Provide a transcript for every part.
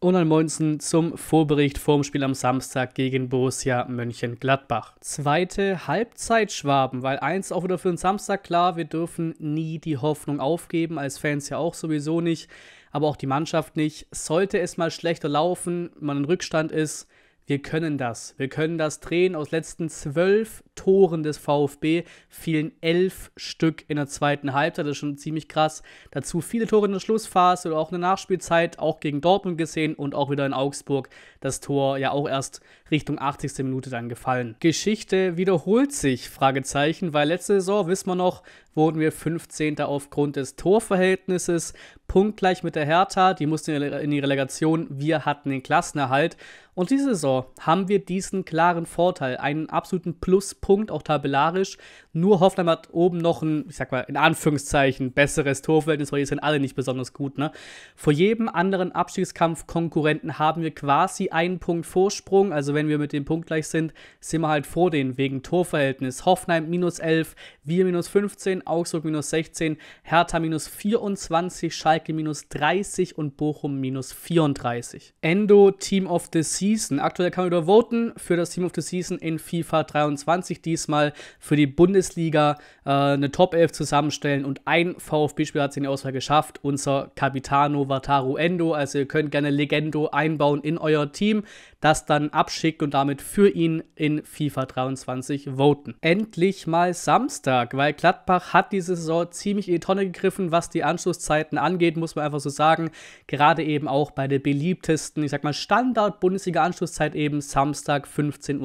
und dann Moinsen zum Vorbericht vorm Spiel am Samstag gegen Borussia Mönchengladbach. Zweite Halbzeit Schwaben, weil eins auch wieder für den Samstag klar, wir dürfen nie die Hoffnung aufgeben, als Fans ja auch sowieso nicht, aber auch die Mannschaft nicht. Sollte es mal schlechter laufen, man in Rückstand ist, wir können das. Wir können das drehen. Aus letzten zwölf Toren des VfB fielen elf Stück in der zweiten Halbzeit. Das ist schon ziemlich krass. Dazu viele Tore in der Schlussphase oder auch in der Nachspielzeit, auch gegen Dortmund gesehen und auch wieder in Augsburg. Das Tor ja auch erst Richtung 80. Minute dann gefallen. Geschichte wiederholt sich, Fragezeichen, weil letzte Saison, wissen wir noch, wurden wir 15. aufgrund des Torverhältnisses, punktgleich mit der Hertha, die mussten in die Relegation, wir hatten den Klassenerhalt. Und diese Saison haben wir diesen klaren Vorteil, einen absoluten Pluspunkt Punkt, auch tabellarisch. Nur Hoffenheim hat oben noch ein, ich sag mal, in Anführungszeichen, besseres Torverhältnis, weil die sind alle nicht besonders gut. Ne? Vor jedem anderen Abstiegskampf-Konkurrenten haben wir quasi einen Punkt Vorsprung. Also wenn wir mit dem Punkt gleich sind, sind wir halt vor denen wegen Torverhältnis. Hoffenheim minus 11, wir minus 15, Augsburg minus 16, Hertha minus 24, Schalke minus 30 und Bochum minus 34. Endo Team of the Season. Aktuell kann man wieder voten für das Team of the Season in FIFA 23 sich diesmal für die Bundesliga äh, eine Top 11 zusammenstellen und ein VfB-Spieler hat es in die Auswahl geschafft, unser Capitano Wataru Endo. Also ihr könnt gerne Legendo einbauen in euer Team, das dann abschickt und damit für ihn in FIFA 23 voten. Endlich mal Samstag, weil Gladbach hat diese Saison ziemlich in die Tonne gegriffen, was die Anschlusszeiten angeht, muss man einfach so sagen. Gerade eben auch bei der beliebtesten, ich sag mal Standard-Bundesliga-Anschlusszeit eben Samstag 15.30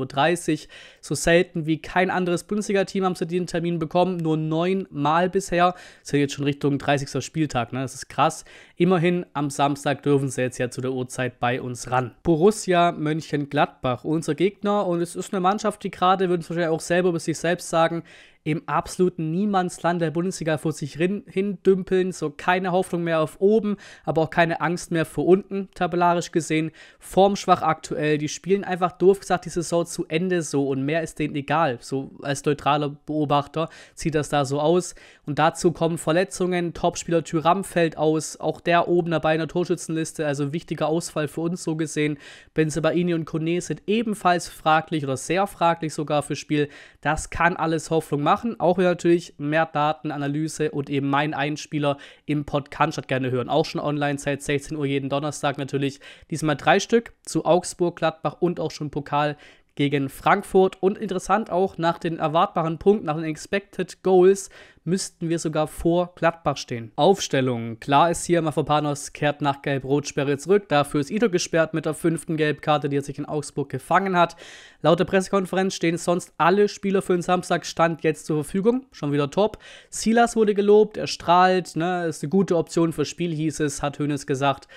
Uhr. So selten wie kein anderes Bundesliga-Team haben sie den Termin bekommen, nur neunmal bisher. Das ist ja jetzt schon Richtung 30. Spieltag, ne? Das ist krass. Immerhin am Samstag dürfen sie jetzt ja zu der Uhrzeit bei uns ran. Borussia Mönchengladbach, unser Gegner und es ist eine Mannschaft, die gerade, würden Sie wahrscheinlich auch selber über sich selbst sagen, im absoluten Niemandsland der Bundesliga vor sich hin, hindümpeln. So keine Hoffnung mehr auf oben, aber auch keine Angst mehr vor unten, tabellarisch gesehen. Formschwach aktuell. Die spielen einfach doof gesagt die Saison zu Ende so und mehr ist denen egal. So als neutraler Beobachter sieht das da so aus. Und dazu kommen Verletzungen. Topspieler Tyram fällt aus. Auch der oben dabei in der Torschützenliste. Also wichtiger Ausfall für uns so gesehen. Benzebaini und Kone sind ebenfalls fraglich oder sehr fraglich sogar fürs Spiel. Das kann alles Hoffnung machen machen. Auch wieder natürlich mehr Datenanalyse und eben mein Einspieler im Pod Podcast gerne hören. Auch schon online seit 16 Uhr jeden Donnerstag natürlich. Diesmal drei Stück zu Augsburg, Gladbach und auch schon Pokal gegen Frankfurt. Und interessant auch, nach den erwartbaren Punkten, nach den Expected Goals, müssten wir sogar vor Gladbach stehen. Aufstellung. Klar ist hier, Mafopanos kehrt nach Gelb-Rot-Sperre zurück. Dafür ist Ito gesperrt mit der fünften Gelbkarte, die er sich in Augsburg gefangen hat. Laut der Pressekonferenz stehen sonst alle Spieler für den Samstagstand jetzt zur Verfügung. Schon wieder top. Silas wurde gelobt, er strahlt, ne, ist eine gute Option fürs Spiel, hieß es, hat Hönes gesagt.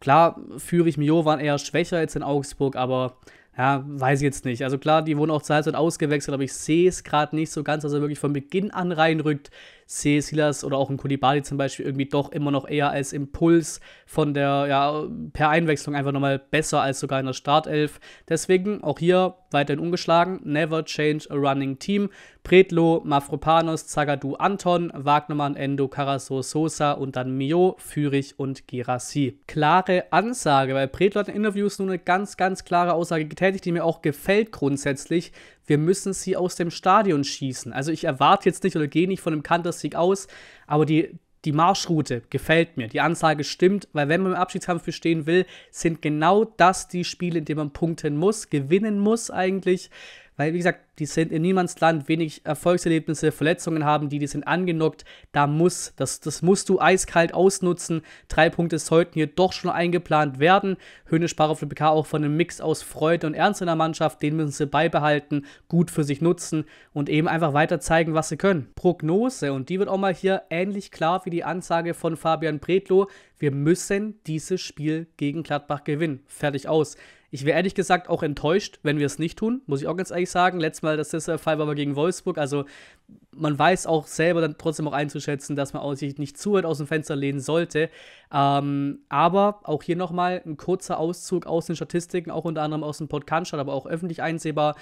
Klar, Fürich Mio waren eher schwächer jetzt in Augsburg, aber ja, weiß ich jetzt nicht. Also klar, die wurden auch zur Halbzeit ausgewechselt, aber ich sehe es gerade nicht so ganz, dass er wirklich von Beginn an reinrückt sehe Silas oder auch ein Kulibali zum Beispiel irgendwie doch immer noch eher als Impuls von der, ja, per Einwechslung einfach nochmal besser als sogar in der Startelf. Deswegen auch hier weiterhin ungeschlagen. Never change a running team. Predlo, Mafropanos, Zagadou, Anton, Wagnermann, Endo, Carasso, Sosa und dann Mio, Fürich und Girassi. Klare Ansage, weil Predlo hat in Interviews nur eine ganz, ganz klare Aussage getätigt, die mir auch gefällt grundsätzlich. Wir müssen sie aus dem Stadion schießen. Also ich erwarte jetzt nicht oder gehe nicht von dem Kanter Playoff-Sieg aus, aber die, die Marschroute gefällt mir. Die Ansage stimmt, weil wenn man im Abstiegskampf bestehen will, sind genau das die Spiele, in denen man punkten muss, gewinnen muss eigentlich. Weil, wie gesagt, die sind in Niemandsland, wenig Erfolgserlebnisse, Verletzungen haben, die, die sind angenockt. Da muss, das, das musst du eiskalt ausnutzen. Drei Punkte sollten hier doch schon eingeplant werden. Höhnisch sprach auf PK auch von einem Mix aus Freude und Ernst in der Mannschaft. Den müssen sie beibehalten, gut für sich nutzen und eben einfach weiter zeigen, was sie können. Prognose, und die wird auch mal hier ähnlich klar wie die Ansage von Fabian Bredlo. Wir müssen dieses Spiel gegen Gladbach gewinnen. Fertig aus. Ich wäre ehrlich gesagt auch enttäuscht, wenn wir es nicht tun, muss ich auch ganz ehrlich sagen. Letztes Mal, das ist der Fall war, aber gegen Wolfsburg. Also man weiß auch selber dann trotzdem auch einzuschätzen, dass man sich nicht zu weit aus dem Fenster lehnen sollte. Ähm, aber auch hier nochmal ein kurzer Auszug aus den Statistiken, auch unter anderem aus dem Podcast, aber auch öffentlich einsehbar.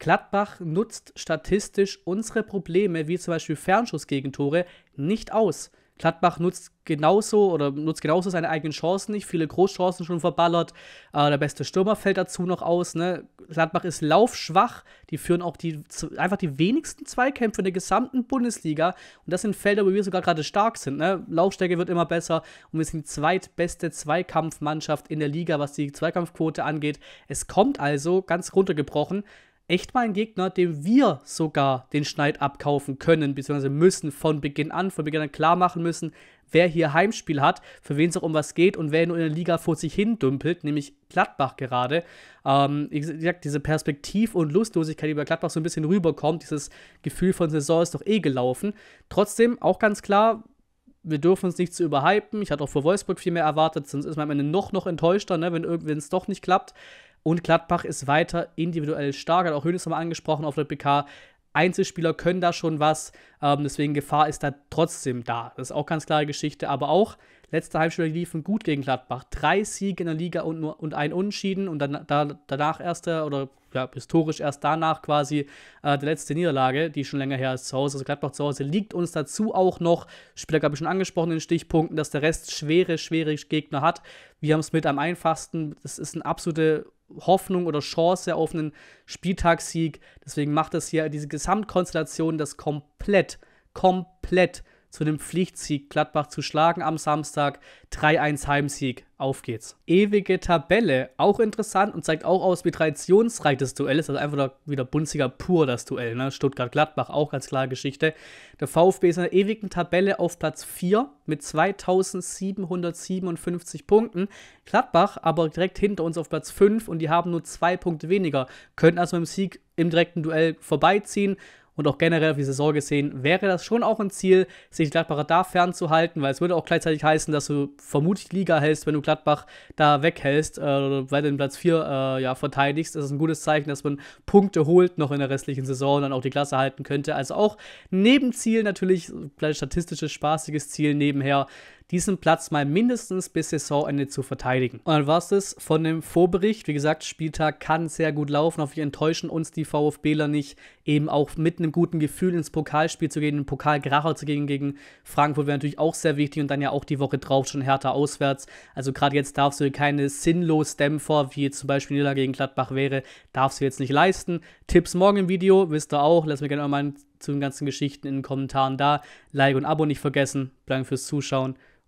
Gladbach nutzt statistisch unsere Probleme, wie zum Beispiel Fernschussgegentore, nicht aus. Gladbach nutzt genauso oder nutzt genauso seine eigenen Chancen nicht. Viele Großchancen schon verballert. Äh, der beste Stürmer fällt dazu noch aus. Ne? Gladbach ist laufschwach. Die führen auch die, einfach die wenigsten Zweikämpfe in der gesamten Bundesliga. Und das sind Felder, wo wir sogar gerade stark sind. Ne? Laufstärke wird immer besser. Und wir sind die zweitbeste Zweikampfmannschaft in der Liga, was die Zweikampfquote angeht. Es kommt also, ganz runtergebrochen, echt mal ein Gegner, dem wir sogar den Schneid abkaufen können, beziehungsweise müssen von Beginn an, von Beginn an klar machen müssen, wer hier Heimspiel hat, für wen es auch um was geht und wer nur in der Liga vor sich hin dümpelt, nämlich Gladbach gerade. Ähm, wie gesagt, diese Perspektiv- und Lustlosigkeit, die bei Gladbach so ein bisschen rüberkommt, dieses Gefühl von Saison ist doch eh gelaufen. Trotzdem, auch ganz klar, wir dürfen uns nicht zu überhypen. Ich hatte auch vor Wolfsburg viel mehr erwartet, sonst ist man am Ende noch, noch enttäuschter, ne, wenn es doch nicht klappt. Und Gladbach ist weiter individuell stark, hat auch Hönes nochmal angesprochen auf der PK. Einzelspieler können da schon was, ähm, deswegen Gefahr ist da trotzdem da. Das ist auch ganz klare Geschichte, aber auch letzte Heimspieler liefen gut gegen Gladbach. Drei Siege in der Liga und, nur, und ein Unentschieden und dann, da, danach erste oder ja, historisch erst danach quasi äh, der letzte Niederlage, die schon länger her ist zu Hause. Also Gladbach zu Hause liegt uns dazu auch noch, Spieler glaube ich schon angesprochen in den Stichpunkten, dass der Rest schwere, schwere Gegner hat. Wir haben es mit am einfachsten. Das ist eine absolute Hoffnung oder Chance auf einen Spieltagssieg. Deswegen macht das hier diese Gesamtkonstellation das komplett, komplett zu dem Pflichtsieg Gladbach zu schlagen am Samstag. 3-1 Heimsieg, auf geht's. Ewige Tabelle, auch interessant und zeigt auch aus, wie traditionsreich das Duell ist. Also einfach wieder Bunziger pur das Duell. Ne? Stuttgart-Gladbach, auch ganz klar Geschichte. Der VfB ist in der ewigen Tabelle auf Platz 4 mit 2757 Punkten. Gladbach aber direkt hinter uns auf Platz 5 und die haben nur zwei Punkte weniger. Könnten also mit dem Sieg im direkten Duell vorbeiziehen und auch generell auf die Saison gesehen, wäre das schon auch ein Ziel, sich Gladbacher da fernzuhalten, weil es würde auch gleichzeitig heißen, dass du vermutlich Liga hältst, wenn du Gladbach da weghältst äh, oder weiter den Platz 4 äh, ja, verteidigst. Das ist ein gutes Zeichen, dass man Punkte holt noch in der restlichen Saison und dann auch die Klasse halten könnte. Also auch Nebenziel natürlich, vielleicht statistisches, spaßiges Ziel nebenher, diesen Platz mal mindestens bis Saisonende zu verteidigen. Und dann war es das von dem Vorbericht. Wie gesagt, Spieltag kann sehr gut laufen. Hoffentlich enttäuschen uns die VfBler nicht, eben auch mit einem guten Gefühl ins Pokalspiel zu gehen, in den Pokal Grachau zu gehen gegen Frankfurt wäre natürlich auch sehr wichtig und dann ja auch die Woche drauf schon härter auswärts. Also gerade jetzt darfst du keine sinnlos Dämpfer, wie zum Beispiel Niederlage gegen Gladbach wäre, darfst du jetzt nicht leisten. Tipps morgen im Video, wisst ihr auch. Lass mir gerne mal zu den ganzen Geschichten in den Kommentaren da. Like und Abo nicht vergessen. Danke fürs Zuschauen